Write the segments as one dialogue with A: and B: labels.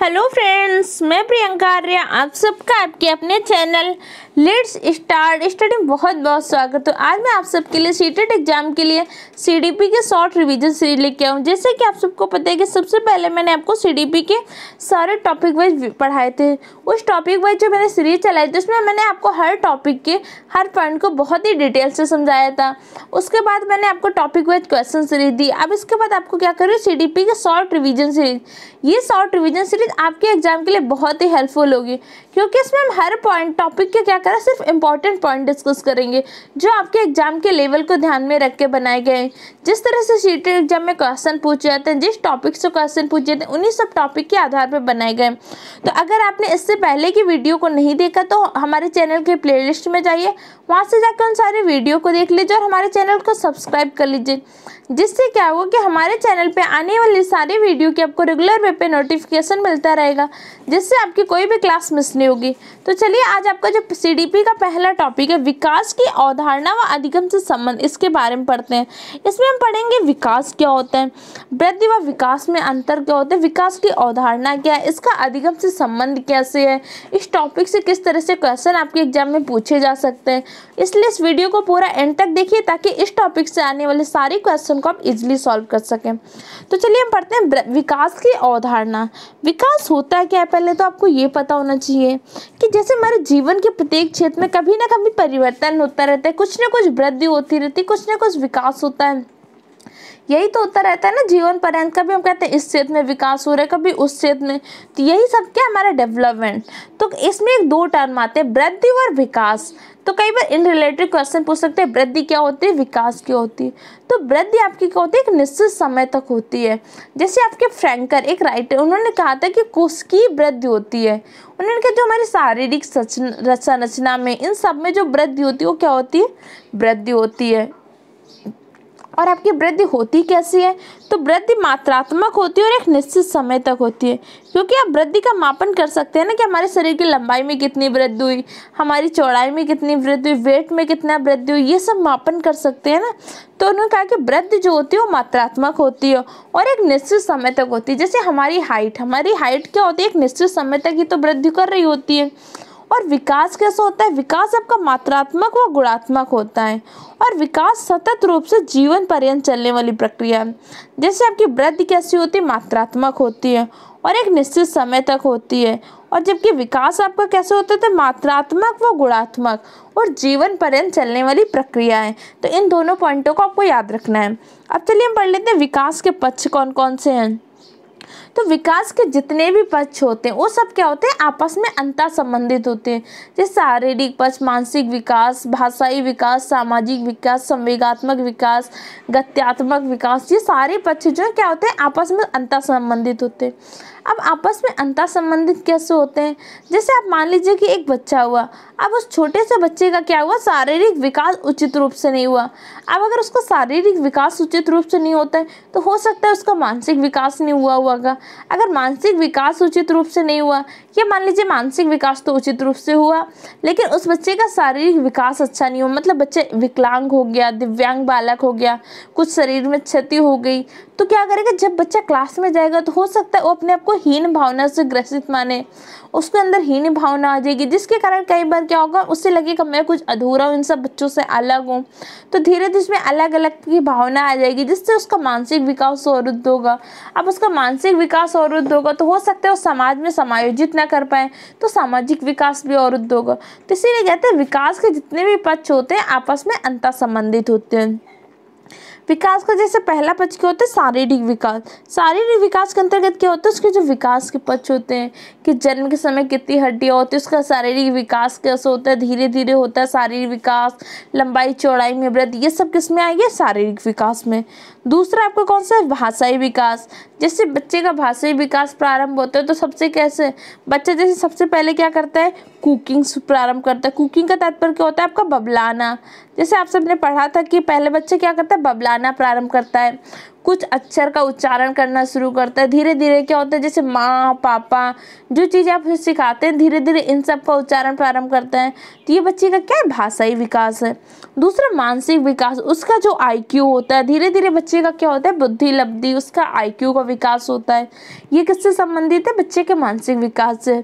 A: hello friends मैं प्रियंका आर्य आप सबका आपके अपने चैनल लेट्स स्टार्ट स्टडी बहुत बहुत स्वागत है तो आज मैं आप सबके लिए सी एग्जाम e के लिए सीडीपी के शॉर्ट रिवीजन सीरीज लेके आऊँ जैसे कि आप सबको पता है कि सबसे पहले मैंने आपको सीडीपी के सारे टॉपिक वाइज पढ़ाए थे उस टॉपिक वाइज जो मैंने सीरीज चलाई थी उसमें मैंने आपको हर टॉपिक के हर पॉइंट को बहुत ही डिटेल से समझाया था उसके बाद मैंने आपको टॉपिक वाइज क्वेश्चन सीरीज दी अब इसके बाद आपको क्या करूँ सी के शॉर्ट रिविजन सीरीज ये शॉर्ट रिविजन सीरीज चीज़ आपके एग्जाम के लिए बहुत ही हेल्पफुल होगी क्योंकि इसमें हम हर पॉइंट टॉपिक के क्या करें सिर्फ इंपॉर्टेंट पॉइंट डिस्कस करेंगे जो आपके एग्जाम के लेवल को ध्यान में रख के बनाए गए हैं जिस तरह से सीटेड एग्जाम में क्वेश्चन पूछे जाते हैं जिस टॉपिक से क्वेश्चन पूछे जाते हैं उन्हीं सब टॉपिक के आधार पर बनाए गए तो अगर आपने इससे पहले की वीडियो को नहीं देखा तो हमारे चैनल के प्ले में जाइए वहाँ से जाकर उन सारे वीडियो को देख लीजिए और हमारे चैनल को सब्सक्राइब कर लीजिए जिससे क्या होगा कि हमारे चैनल पे आने वाले सारे वीडियो की आपको रेगुलर वे पे नोटिफिकेशन मिलता रहेगा जिससे आपकी कोई भी क्लास मिस नहीं होगी तो चलिए आज आपका जो सी का पहला टॉपिक है विकास की अवधारणा व अधिगम से संबंध इसके बारे में पढ़ते हैं इसमें हम पढ़ेंगे विकास क्या होता है वृद्धि व विकास में अंतर क्या होता है विकास की अवधारणा क्या है इसका अधिगम से संबंध कैसे है इस टॉपिक से किस तरह से क्वेश्चन आपके एग्जाम में पूछे जा सकते हैं इसलिए इस वीडियो को पूरा एंड तक देखिए ताकि इस टॉपिक से आने वाले सारे क्वेश्चन को आप इजिली सॉल्व कर सकें तो चलिए हम पढ़ते हैं विकास की अवधारणा विकास होता है क्या है पहले तो आपको ये पता होना चाहिए कि जैसे हमारे जीवन के प्रत्येक क्षेत्र में कभी ना कभी परिवर्तन होता रहता है कुछ ना कुछ वृद्धि होती रहती है कुछ ना कुछ विकास होता है यही तो होता रहता है ना जीवन पर्यंत कभी हम कहते हैं इस क्षेत्र में विकास हो रहा है कभी उस क्षेत्र में तो यही सब क्या हमारा डेवलपमेंट तो इसमें एक दो टर्म आते हैं वृद्धि और विकास तो कई बार इन रिलेटेड क्वेश्चन पूछ सकते हैं वृद्धि क्या होती है विकास क्या होती है तो वृद्धि आपकी क्या होती है एक निश्चित समय तक होती है जैसे आपके फ्रैंकर एक राइटर उन्होंने कहा था कि कुश की वृद्धि होती है उन्होंने कहा जो हमारी शारीरिक संरचना में इन सब में जो वृद्धि होती है वो क्या होती है वृद्धि होती है और आपकी वृद्धि होती कैसी है तो वृद्धि मात्रात्मक होती है और एक निश्चित समय तक होती है क्योंकि आप वृद्धि का मापन कर सकते हैं ना कि हमारे शरीर की लंबाई में कितनी वृद्धि हुई हमारी चौड़ाई में कितनी वृद्धि हुई वेट में कितना वृद्धि हुई ये सब मापन कर सकते हैं ना तो उन्होंने कहा कि वृद्धि जो होती है वो मात्रात्मक होती है और एक निश्चित समय तक होती है जैसे हमारी हाइट हमारी हाइट क्या होती है एक निश्चित समय तक ही तो वृद्धि कर रही होती है और विकास कैसा होता है विकास आपका मात्रात्मक व गुणात्मक होता है और विकास सतत रूप से जीवन पर्यंत चलने वाली प्रक्रिया है जैसे आपकी वृद्धि कैसी होती है मात्रात्मक होती है और एक निश्चित समय तक होती है और जबकि विकास आपका कैसे होता है मात्रात्मक व गुणात्मक और जीवन पर्यंत चलने वाली प्रक्रिया है तो इन दोनों पॉइंटों को आपको याद रखना है अब चलिए हम पढ़ लेते हैं विकास के पक्ष कौन कौन से हैं तो विकास के जितने भी पक्ष होते हैं वो सब क्या होते हैं आपस में अंतर संबंधित होते हैं जैसे शारीरिक पक्ष मानसिक विकास भाषाई विकास सामाजिक विकास संवेगात्मक विकास गत्यात्मक विकास ये सारे पक्ष जो है क्या होते हैं आपस में अंतर संबंधित होते हैं अब आपस में अंतर संबंधित कैसे होते हैं जैसे आप मान लीजिए कि एक बच्चा हुआ अब उस छोटे से बच्चे का क्या हुआ शारीरिक विकास उचित रूप से नहीं हुआ अब अगर उसको शारीरिक विकास उचित रूप से नहीं होता है तो हो सकता है उसका मानसिक विकास नहीं हुआ हुआ का अगर मानसिक विकास उचित रूप से नहीं हुआ या मान लीजिए मानसिक विकास तो उचित रूप से हुआ लेकिन उस बच्चे का शारीरिक विकास अच्छा नहीं हुआ मतलब बच्चे विकलांग हो गया दिव्यांग बालक हो गया कुछ शरीर में क्षति हो गई तो क्या करेगा जब बच्चा क्लास में जाएगा तो हो सकता है वो अपने आप को हीन भावना से ग्रसित माने उसके अंदर हीन भावना आ जाएगी जिसके कारण कई बार क्या होगा उससे लगेगा मैं कुछ अधूरा हूँ इन सब बच्चों से अलग हूँ तो धीरे धीरे उसमें अलग अलग की भावना आ जाएगी जिससे उसका मानसिक विकास अवरुद्ध होगा अब उसका मानसिक विकास अवरुद्ध होगा तो हो सकता है वो समाज में समायोजित ना कर पाए तो सामाजिक विकास भी अवरुद्ध होगा तो इसीलिए कहते हैं विकास के जितने भी पक्ष होते हैं आपस में अंतर संबंधित होते हैं विकास का जैसे पहला पक्ष क्या होता है शारीरिक विकास शारीरिक विकास के अंतर्गत क्या होता है उसके जो विकास के पक्ष होते हैं कि जन्म के समय कितनी हड्डियाँ होती है उसका शारीरिक विकास कैसे होता है धीरे धीरे होता है शारीरिक विकास लंबाई चौड़ाई में वृद्धि ये सब किस में आएगी शारीरिक विकास में दूसरा आपका कौन सा है भाषाई विकास जैसे बच्चे का भाषाई विकास प्रारंभ होता है तो सबसे कैसे बच्चा जैसे सबसे पहले क्या करता है कुकिंग प्रारंभ करता है कुकिंग का तात्पर्य क्या होता है आपका बबलाना जैसे आप सबने पढ़ा था कि पहले बच्चे क्या करता है बबलाना प्रारंभ करता है कुछ अक्षर का उच्चारण करना शुरू करता है धीरे धीरे क्या होता है जैसे माँ पापा जो चीज़ें आप सिखाते हैं धीरे धीरे इन सब का उच्चारण प्रारंभ करते हैं तो ये बच्चे का क्या है भाषाई विकास है दूसरा मानसिक विकास उसका जो आई होता है धीरे धीरे बच्चे का क्या होता है बुद्धि लब्धि उसका आई का विकास होता है ये किससे संबंधित है बच्चे के मानसिक विकास से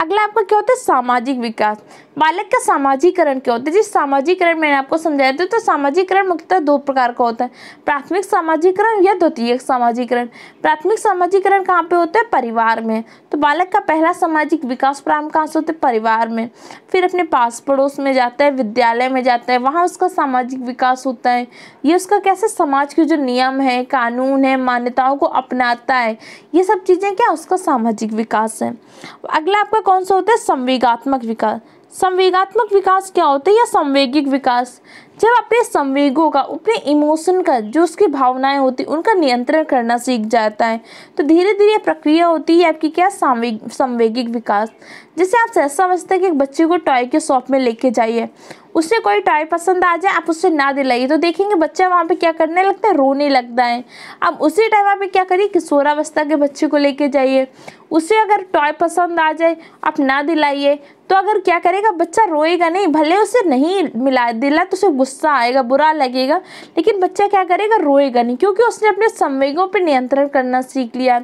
A: अगला आपका क्या होता है सामाजिक विकास बालक का सामाजिकरण क्या होता है जिस सामाजिकरण मैंने आपको समझाया था तो सामाजिकरण मुख्यतः दो प्रकार का होता है प्राथमिक सामाजिकरण या द्वितीय सामाजिकरण प्राथमिक सामाजिकरण कहाँ पे होता है परिवार में तो बालक का पहला सामाजिक विकास प्रारंभ कहाँ से होता है परिवार में फिर अपने पास पड़ोस में जाता है विद्यालय में जाता है वहाँ उसका सामाजिक विकास होता है ये उसका कैसे समाज के जो नियम है कानून है मान्यताओं को अपनाता है ये सब चीज़ें क्या उसका सामाजिक विकास है अगला आपका कौन सा होता है संविगात्मक विकास संवेगात्मक विकास क्या होता है या संवेगिक विकास जब अपने संवेगों का अपने इमोशन का जो उसकी भावनाएं होती उनका नियंत्रण करना सीख जाता है तो धीरे धीरे प्रक्रिया होती है आपकी क्या संवेगिक विकास जैसे आप ऐसा समझते हैं कि एक बच्चे को टॉय के शॉप में लेके जाइए उसे कोई टॉय पसंद आ जाए आप उससे ना दिलाइए तो देखेंगे बच्चा वहाँ पे क्या करने लगता है रोने लगता है अब उसी टाइम आप क्या करिए कि किशोरावस्था के बच्चे को लेके जाइए उसे अगर टॉय पसंद आ जाए आप ना दिलाइए तो अगर क्या करेगा बच्चा रोएगा नहीं भले उसे नहीं मिला दिला तो उसे गुस्सा आएगा बुरा लगेगा लेकिन बच्चा क्या करेगा रोएगा नहीं क्योंकि उसने अपने संवेगों पर नियंत्रण करना सीख लिया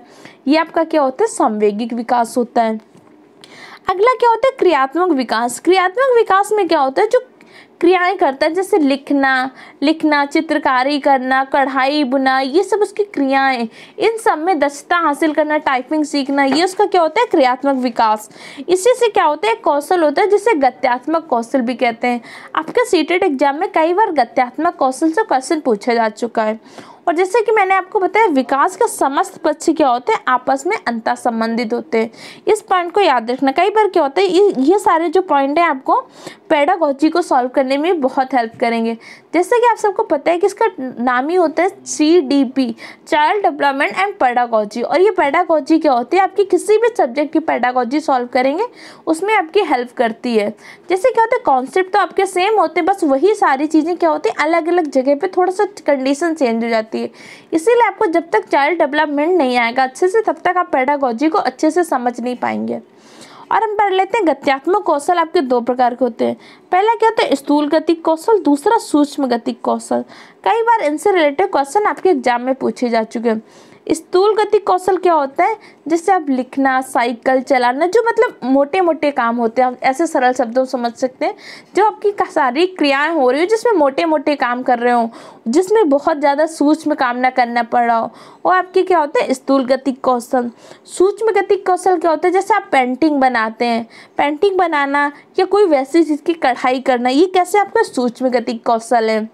A: ये आपका क्या होता है संवेगिक विकास होता है अगला क्या होता है क्रियात्मक विकास क्रियात्मक विकास में क्या होता है जो क्रियाएं करता है जैसे लिखना लिखना चित्रकारी करना कढ़ाई बुना ये सब उसकी क्रियाएं इन सब में दक्षता हासिल करना टाइपिंग सीखना ये उसका क्या होता है क्रियात्मक विकास इसी से क्या होता है कौशल होता है जिसे गत्यात्मक कौशल भी कहते हैं आपके सीटेड एग्जाम e में कई बार गत्यात्मक कौशल से क्वेश्चन पूछा जा चुका है और जैसे कि मैंने आपको बताया विकास का समस्त पक्ष क्या होते हैं आपस में अंतर संबंधित होते हैं इस पॉइंट को याद रखना कई बार क्या होता है ये ये सारे जो पॉइंट हैं आपको पैडागोजी को सॉल्व करने में बहुत हेल्प करेंगे जैसे कि आप सबको पता है कि इसका नाम ही होता है C D P child development and pedagogy और ये पैडागोजी क्या होती है आपकी किसी भी सब्जेक्ट की पैडागोजी सॉल्व करेंगे उसमें आपकी हेल्प करती है जैसे क्या होता है कॉन्सेप्ट तो आपके सेम होते हैं बस वही सारी चीज़ें क्या होती हैं अलग अलग जगह पर थोड़ा सा कंडीशन चेंज हो जाती है इसीलिए आपको जब तक चाइल्ड डेवलपमेंट नहीं आएगा अच्छे से तब तक आप पैडागोजी को अच्छे से समझ नहीं पाएंगे और हम पढ़ लेते हैं गत्यात्मक कौशल आपके दो प्रकार के होते हैं पहला क्या होता है स्थूल गतिक कौशल दूसरा सूक्ष्म गतिक कौशल कई बार इनसे रिलेटेड क्वेश्चन आपके एग्जाम में पूछे जा चुके हैं स्थूल गति कौशल क्या होता है जिससे आप लिखना साइकिल चलाना जो मतलब मोटे मोटे काम होते हैं आप ऐसे सरल शब्दों समझ सकते हैं जो आपकी शारीरिक क्रियाएं हो रही हो जिसमें मोटे मोटे काम कर रहे हो जिसमें बहुत ज़्यादा सूक्ष्म काम ना करना पड़ रहा हो और आपके क्या होते हैं स्थूल गति कौशल सूक्ष्म गति कौशल क्या होता है जैसे आप पेंटिंग बनाते हैं पेंटिंग बनाना या कोई वैसी चीज़ की कढ़ाई करना ये कैसे आपका सूक्ष्म गति कौशल है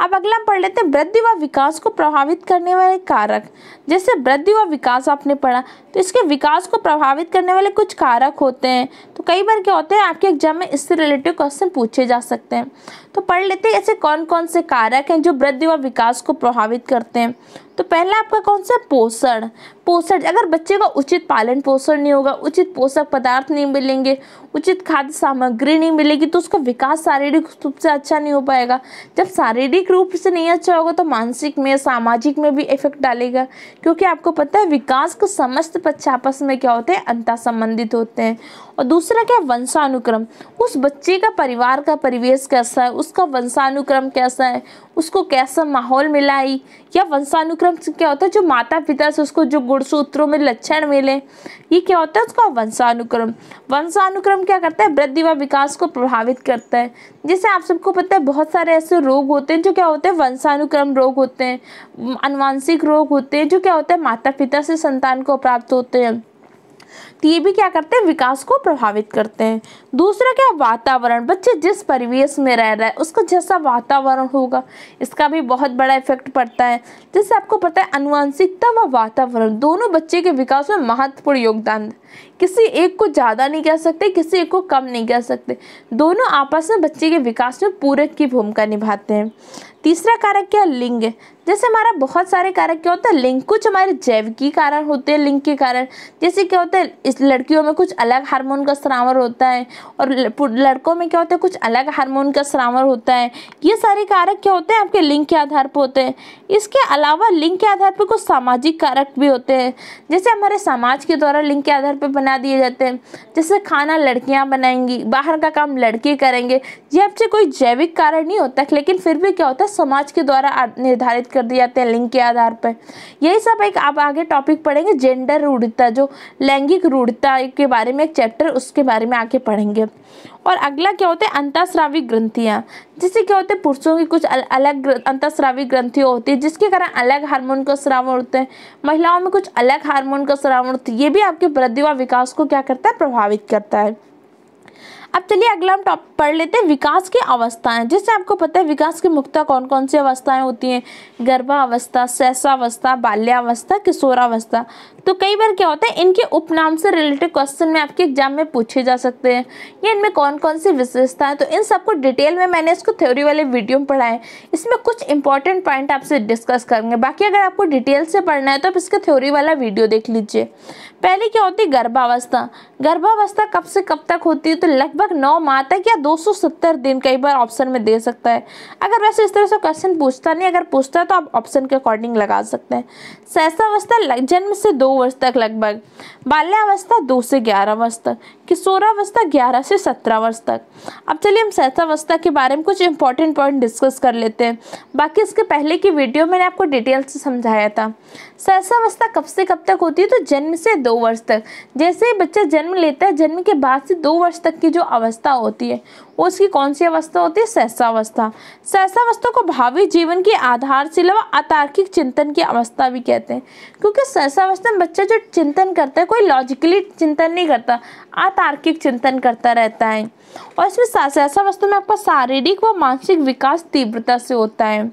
A: अब अगला पढ़ लेते हैं वृद्धि व विकास को प्रभावित करने वाले कारक जैसे वृद्धि व विकास आपने पढ़ा तो इसके विकास को प्रभावित करने वाले कुछ कारक होते हैं तो कई बार क्या होते हैं आपके एग्जाम में इससे रिलेटेड क्वेश्चन पूछे जा सकते हैं तो पढ़ लेते हैं ऐसे कौन कौन से कारक हैं जो वृद्धि व विकास को प्रभावित करते हैं तो पहला आपका कौन सा पोषण पोषण अगर बच्चे का उचित पालन पोषण नहीं होगा उचित पोषक पदार्थ नहीं मिलेंगे उचित खाद्य सामग्री नहीं मिलेगी तो उसका विकास शारीरिक रूप से अच्छा नहीं हो पाएगा जब शारीरिक रूप से नहीं अच्छा होगा तो मानसिक में सामाजिक में भी इफेक्ट डालेगा क्योंकि आपको पता है विकास के समस्त पक्ष आपस में क्या होते हैं अंतर संबंधित होते हैं और दूसरा क्या वंशानुक्रम उस बच्चे का परिवार का परिवेश कैसा है उसका वंशानुक्रम कैसा है उसको कैसा माहौल मिला है या वंशानुक्रम से क्या होता है जो माता पिता से उसको जो गुणसूत्रों में लक्षण मिले ये क्या होता है उसका वंशानुक्रम वंशानुक्रम क्या करता है वृद्धि व विकास को प्रभावित करता है जैसे आप सबको पता है बहुत सारे ऐसे रोग होते हैं जो क्या होते हैं वंशानुक्रम रोग होते हैं अनुवांशिक रोग होते हैं जो क्या होता है माता पिता से संतान को प्राप्त होते हैं तो ये भी क्या करते हैं विकास को प्रभावित करते हैं दूसरा क्या वातावरण बच्चे जिस परिवेश में रह रहा है उसका जैसा वातावरण होगा इसका भी बहुत बड़ा इफेक्ट पड़ता है जैसे आपको पता है अनुवांशिकता व वातावरण दोनों बच्चे के विकास में महत्वपूर्ण योगदान किसी एक को ज़्यादा नहीं कह सकते किसी एक को कम नहीं कह सकते दोनों आपस में बच्चे के विकास में पूरक की भूमिका निभाते हैं तीसरा कारक क्या लिंग जैसे हमारा बहुत सारे कारक क्या होता है लिंग कुछ हमारे जैविकी कारण होते हैं लिंग के कारण जैसे क्या होता है इस लड़कियों में कुछ अलग हार्मोन का स्रावर होता है और लड़कों में क्या होता है कुछ अलग हार्मोन का श्रावण होता है ये सारे कारक क्या होते हैं आपके लिंग के आधार पर होते हैं इसके अलावा लिंग के आधार पर कुछ सामाजिक कारक भी होते हैं जैसे हमारे समाज के द्वारा लिंग के आधार पर बना दिए जाते हैं जैसे खाना लड़कियाँ बनाएंगी बाहर का काम लड़के करेंगे ये आपसे कोई जैविक कारण नहीं होता लेकिन फिर भी क्या होता है समाज के द्वारा निर्धारित कर दिए जाते हैं लिंग के आधार पर यही सब एक आप आगे टॉपिक पढ़ेंगे जेंडर रूढ़ता जो लैंगिक रूढ़ता के बारे में एक चैप्टर उसके बारे में आगे पढ़ेंगे होंगे और अगला क्या होता है अंतःस्रावी ग्रंथियाँ जिससे क्या होते हैं पुरुषों की कुछ अलग अंतःस्रावी ग्रंथियाँ होती है जिसके कारण अलग हार्मोन का श्रावण होते हैं महिलाओं में कुछ अलग हार्मोन का श्रावण होता है ये भी आपके वृद्धि व विकास को क्या करता है प्रभावित करता है अब चलिए अगला हम टॉप पढ़ लेते हैं विकास की अवस्थाएं जिससे आपको पता है विकास की मुख्यता कौन कौन सी अवस्थाएं होती हैं गर्भावस्था सहसावस्था बाल्यावस्था किशोरावस्था तो कई बार क्या होता है इनके उपनाम से रिलेटेड क्वेश्चन में आपके एग्जाम में पूछे जा सकते हैं या इनमें कौन कौन सी विशेषता है तो इन सबको डिटेल में मैंने इसको थ्योरी वाले वीडियो में पढ़ाए इसमें कुछ इंपॉर्टेंट पॉइंट आपसे डिस्कस करेंगे बाकी अगर आपको डिटेल से पढ़ना है तो आप इसका थ्योरी वाला वीडियो देख लीजिए पहले क्या होती है गर्भावस्था गर्भावस्था कब से कब तक होती है तो लगभग नौ माह तक या 270 दिन कई बार ऑप्शन में दे सकता है अगर वैसे इस तरह से क्वेश्चन पूछता नहीं अगर पूछता है तो आप ऑप्शन के अकॉर्डिंग लगा सकते हैं सहसावस्था जन्म से दो वर्ष तक लगभग बाल्यावस्था दो से ग्यारह वर्ष तक किशोरावस्था ग्यारह से सत्रह वर्ष तक अब चलिए हम सहसावस्था के बारे में कुछ इंपॉर्टेंट पॉइंट डिस्कस कर लेते हैं बाकी इसके पहले की वीडियो मैंने आपको डिटेल से समझाया था सहसावस्था कब से कब तक होती है तो जन्म से दो वर्ष तक जैसे बच्चा जन्म लेता है जन्म के बाद से दो वर्ष तक की जो अवस्था होती है उसकी कौन सी अवस्था होती है सहसावस्था सहसावस्था को भावी जीवन की आधारशिला व अतार्किक चिंतन की अवस्था भी कहते हैं क्योंकि सहसावस्था में बच्चा जो चिंतन करता है कोई लॉजिकली चिंतन नहीं करता अतार्किक चिंतन करता रहता है और इसमें सहसावस्था में आपका शारीरिक व मानसिक विकास तीव्रता से होता है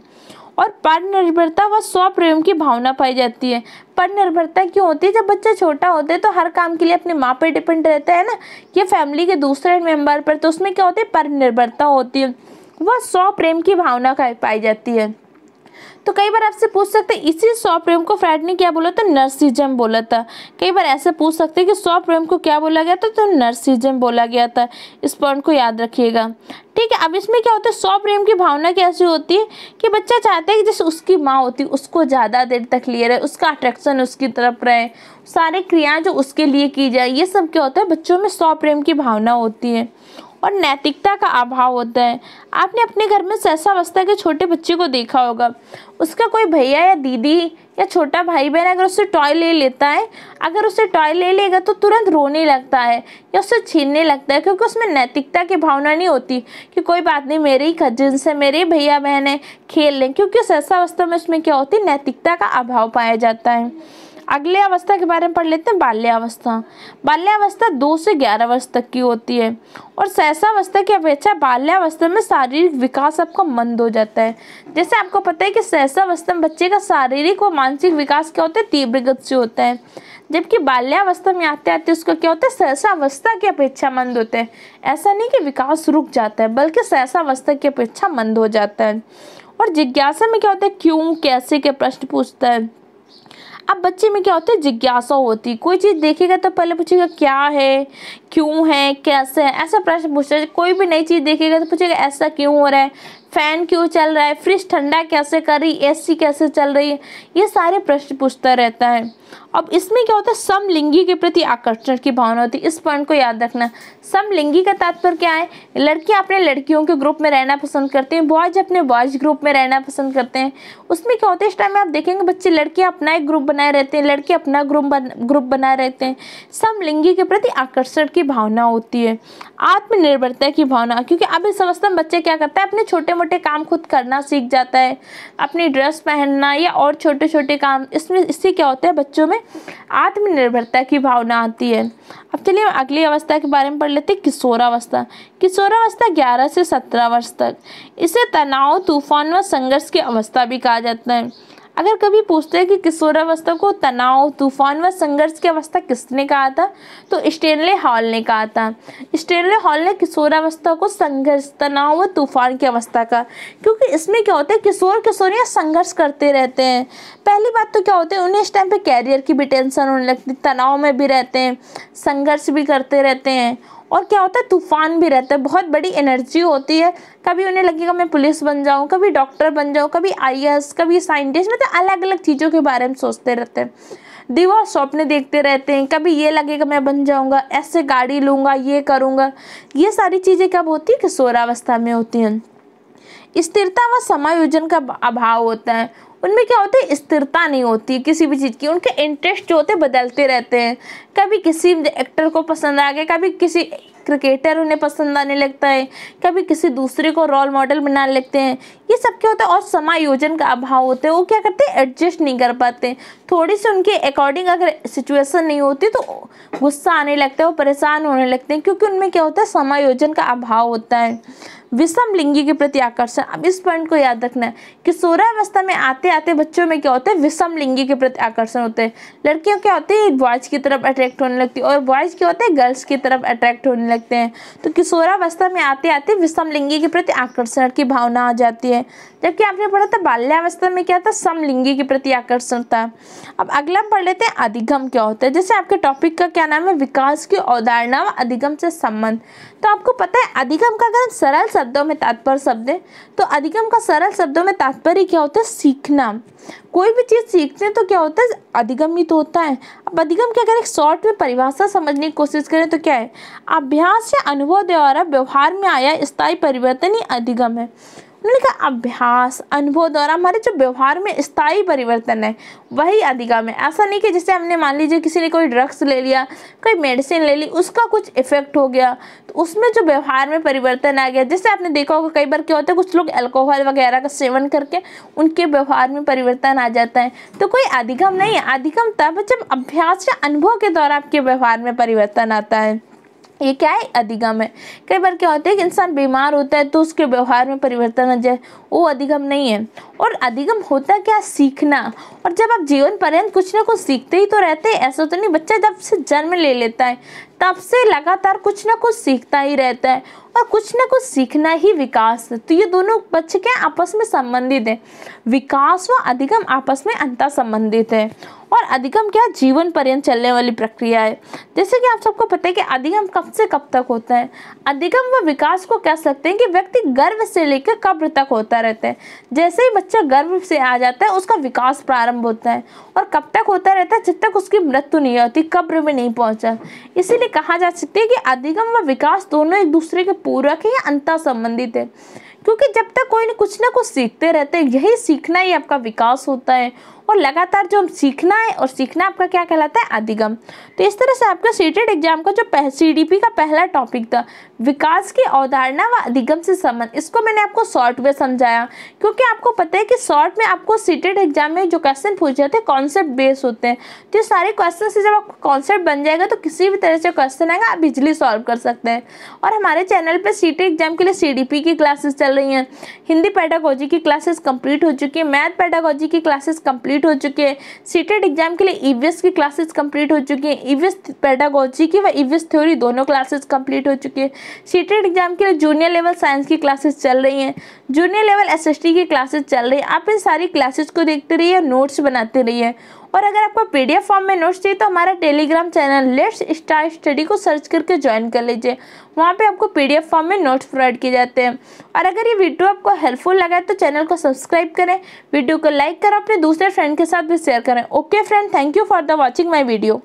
A: और निर्भरता व स्वप्रेम की भावना पाई जाती है पर निर्भरता क्यों होती है जब बच्चा छोटा होता है तो हर काम के लिए अपनी माँ पर डिपेंड रहता है ना कि फैमिली के दूसरे मेंबर पर तो उसमें क्या होती है पर निर्भरता होती है वह स्वप्रेम की भावना पाई जाती है तो कई बार आपसे पूछ सकते हैं इसी स्वप्रेम को फ्रेड ने क्या बोला था नर्सिजम बोला था कई बार ऐसे पूछ सकते हैं कि प्रेम को क्या बोला गया था तो नर्सिजम बोला गया था इस पॉइंट को याद रखिएगा ठीक है अब इसमें क्या होता है सौ प्रेम की भावना कैसी होती है कि बच्चा चाहता है कि जैसे उसकी माँ होती है उसको ज़्यादा देर तक लिए रहे उसका अट्रैक्शन उसकी तरफ रहे सारी क्रियाएं जो उसके लिए की जाए ये सब क्या होता है बच्चों में सौ प्रेम की भावना होती है और नैतिकता का अभाव होता है आपने अपने घर में सहसा अवस्था के छोटे बच्चे को देखा होगा उसका कोई भैया या दीदी या छोटा भाई बहन अगर उससे टॉय ले लेता है अगर उसे टॉय ले लेगा तो तुरंत रोने लगता है या उसे छीनने लगता है क्योंकि उसमें नैतिकता की भावना नहीं होती कि कोई बात नहीं मेरे ही कजिन है मेरे भैया बहन है खेल लें क्योंकि सहसा अवस्था में उसमें क्या होती है नैतिकता का अभाव पाया जाता है अगले अवस्था के बारे में पढ़ लेते हैं बाल्यावस्था बाल्यावस्था दो से ग्यारह वर्ष तक की होती है और सहसावस्था की अपेक्षा बाल्यावस्था में शारीरिक विकास आपका मंद हो जाता है जैसे आपको पता है कि सहसावस्था में बच्चे का शारीरिक और मानसिक विकास क्या होता है तीव्र गति से होता है जबकि बाल्यावस्था में आते आते उसका क्या होता है सहसावस्था की अपेक्षा मंद होते हैं ऐसा नहीं कि विकास रुक जाता है बल्कि सहसावस्था की अपेक्षा मंद हो जाता है और जिज्ञासा में क्या होता है क्यों कैसे के प्रश्न पूछता है अब बच्चे में क्या होता है जिज्ञासा होती कोई चीज़ देखेगा तो पहले पूछेगा क्या है क्यों है कैसे है ऐसा प्रश्न पूछता है कोई भी नई चीज़ देखेगा तो पूछेगा ऐसा क्यों हो रहा है फ़ैन क्यों चल रहा है फ्रिज ठंडा कैसे कर रही है एसी कैसे चल रही है ये सारे प्रश्न पूछता रहता है अब इसमें क्या होता है समलिंगी के प्रति आकर्षण की भावना होती है इस पॉइंट को याद रखना समलिंगी का तात्पर्य क्या है लड़कियाँ अपने लड़कियों के ग्रुप में रहना पसंद करते हैं बॉयज अपने बॉयज ग्रुप में रहना पसंद करते हैं उसमें क्या होता है इस टाइम में आप देखेंगे बच्चे लड़कियाँ अपना एक ग्रुप बनाए रहते हैं लड़के अपना ग्रुप ग्रुप बनाए रहते हैं समलिंगी के प्रति आकर्षण की की भावना होती है आत्मनिर्भरता की भावना क्योंकि अभी समस्तम बच्चे क्या करता है अपने छोटे मोटे काम खुद करना सीख जाता है अपनी ड्रेस पहनना या और छोटे छोटे काम इसमें इससे क्या होता है बच्चों में आत्मनिर्भरता की भावना आती है अब चलिए हम अगली अवस्था के बारे में पढ़ लेते हैं किशोरावस्था किशोरावस्था ग्यारह से सत्रह वर्ष तक इसे तनाव तूफान व संघर्ष की अवस्था भी कहा जाता है अगर कभी पूछते हैं कि किशोरावस्था को तनाव तूफान व संघर्ष की अवस्था किसने कहा था तो स्टेनले हॉल ने कहा था स्टेनले हॉल ने किशोरावस्था को संघर्ष तनाव व तूफान की अवस्था का क्योंकि इसमें क्या होता है किशोर किशोरियाँ संघर्ष करते रहते हैं पहली बात तो क्या होता है उन्हें इस टाइम पर कैरियर की भी टेंशन होने लगती तनाव में भी रहते हैं संघर्ष भी करते रहते हैं और क्या होता है तूफान भी रहता है बहुत बड़ी एनर्जी होती है कभी उन्हें लगेगा मैं पुलिस बन जाऊँ कभी डॉक्टर बन जाऊँ कभी आई कभी साइंटिस्ट मतलब अलग अलग चीज़ों के बारे में सोचते रहते हैं दीवा सपने देखते रहते हैं कभी ये लगेगा मैं बन जाऊँगा ऐसे गाड़ी लूँगा ये करूँगा ये सारी चीज़ें कब होती है किशोरावस्था में होती हैं स्थिरता व समायोजन का अभाव होता है उनमें क्या होता है स्थिरता नहीं होती किसी भी चीज़ की उनके इंटरेस्ट जो होते हैं बदलते रहते हैं कभी किसी एक्टर को पसंद आ गया कभी किसी क्रिकेटर उन्हें पसंद आने लगता है कभी किसी दूसरे को रोल मॉडल बनाने लगते हैं ये सब क्या होता है और समायोजन का अभाव होता है वो क्या करते हैं एडजस्ट नहीं कर पाते थोड़ी सी उनके अकॉर्डिंग अगर सिचुएशन नहीं होती तो गुस्सा आने लगता है वो परेशान होने लगते हैं क्योंकि उनमें क्या होता है समायोजन का अभाव होता है विषम लिंगी के प्रति आकर्षण अब इस पॉइंट को याद रखना है कि सोलह में आते आते बच्चों में क्या होता है विषम लिंगी के प्रति आकर्षण होते हैं लड़कियों क्या होती है बॉयज़ की तरफ अट्रैक्ट होने लगती है और बॉयज़ क्या होते हैं गर्ल्स की तरफ अट्रैक्ट होने लगते हैं तो किशोरावस्था में आते आते विषम लिंगी के प्रति आकर्षण की भावना आ जाती है जबकि आपने पढ़ा था बाल्यावस्था में क्या था समलिंगी के प्रति आकर्षण था अब अगला पढ़ लेते हैं अधिगम क्या होता है जैसे आपके टॉपिक का क्या नाम है विकास की अवधारणा व अधिगम से संबंध तो आपको पता है अधिगम का अगर सरल शब्दों में तात्पर्य शब्द है तो अधिगम का सरल शब्दों में तात्पर्य क्या होता है सीखना कोई भी चीज़ सीखते हैं तो क्या होता है अधिगम ही तो होता है अब अधिगम की अगर एक शॉर्ट में परिभाषा समझने की कोशिश करें तो क्या है अभ्यास या अनुभव द्वारा व्यवहार में आया स्थायी परिवर्तन ही अधिगम है लड़का अभ्यास अनुभव द्वारा हमारे जो व्यवहार में स्थायी परिवर्तन है वही अधिगम है ऐसा नहीं कि जैसे हमने मान लीजिए किसी ने कोई ड्रग्स ले लिया कोई मेडिसिन ले ली उसका कुछ इफेक्ट हो गया तो उसमें जो व्यवहार में परिवर्तन आ गया जैसे आपने देखा होगा कई बार क्या होता है कुछ लोग एल्कोहल वगैरह का सेवन करके उनके व्यवहार में परिवर्तन आ जाता है तो कोई अधिगम नहीं है अधिगम तब जब अभ्यास या अनुभव के द्वारा आपके व्यवहार में परिवर्तन आता है ये क्या है अधिगम है कई बार क्या होता है कि इंसान बीमार होता है तो उसके व्यवहार में परिवर्तन आ जाए वो अधिगम नहीं है और अधिगम होता क्या सीखना और जब आप जीवन पर्यंत कुछ ना कुछ सीखते ही तो रहते हैं ऐसा तो नहीं बच्चा जब से जन्म ले लेता है तब से लगातार कुछ ना कुछ सीखता ही रहता है और कुछ ना कुछ सीखना ही विकास है तो ये दोनों बच्चे क्या आपस में संबंधित है विकास व अधिगम आपस में अंतर संबंधित है और अधिगम क्या जीवन पर्यंत चलने वाली प्रक्रिया है जैसे कि आप सबको पता है कि अधिगम कब से कब तक होता है अधिगम व विकास को कह सकते हैं कि व्यक्ति गर्व से लेकर कब्र तक होता रहता है जैसे ही बच्चा गर्भ से आ जाता है उसका विकास प्रारंभ होता है और कब तक होता रहता है जब तक उसकी मृत्यु नहीं होती कब्र में नहीं पहुंचा इसीलिए कहा जा सकता है कि अधिगम व विकास दोनों एक दूसरे के पूरक है या अंतर संबंधित है क्योंकि जब तक कोई ना कुछ ना कुछ सीखते रहते हैं यही सीखना ही आपका विकास होता है और लगातार जो सीखना है और सीखना आपका क्या कहलाता है अधिगम तो इस तरह से आपका सीटेड एग्जाम e का जो सी का पहला टॉपिक था विकास की अवधारणा व अधिगम से संबंध इसको मैंने आपको शॉर्ट में समझाया क्योंकि आपको पता है कि शॉर्ट में आपको सीटेड एग्जाम e में जो क्वेश्चन पूछे जाते हैं कॉन्सेप्ट बेस होते हैं तो ये सारे क्वेश्चन से जब आपका कॉन्सेप्ट बन जाएगा तो किसी भी तरह से क्वेश्चन आएगा आप इजिली सॉल्व कर सकते हैं और हमारे चैनल पर सीटेड एग्जाम के लिए सी की क्लासेस चल रही हैं हिंदी पैटागोजी की क्लासेस कंप्लीट हो चुकी है मैथ पैटागोजी की क्लासेस कंप्लीट कंप्लीट हो चुके हैं सीटेट एग्जाम e के लिए ईवीएस e की क्लासेस कंप्लीट हो चुकी हैं ईवीएस e पेडागोजी की व ईवीएस थ्योरी दोनों क्लासेस कंप्लीट हो चुकी है सीटेट एग्जाम के लिए जूनियर लेवल साइंस की क्लासेस चल रही हैं जूनियर लेवल एस की क्लासेस चल रही है आप इन सारी क्लासेस को देखते रहिए नोट्स बनाते रहिए और अगर आपको पीडीएफ फॉर्म में नोट्स चाहिए तो हमारा telegram channel let's star study को सर्च करके ज्वाइन कर लीजिए वहाँ पे आपको पीडीएफ फॉर्म में नोट्स प्रोवाइड किए जाते हैं और अगर ये वीडियो आपको हेल्पफुल लगा तो चैनल को सब्सक्राइब करें वीडियो को लाइक करें अपने दूसरे फ्रेंड के साथ भी शेयर करें okay friend thank you for the watching my video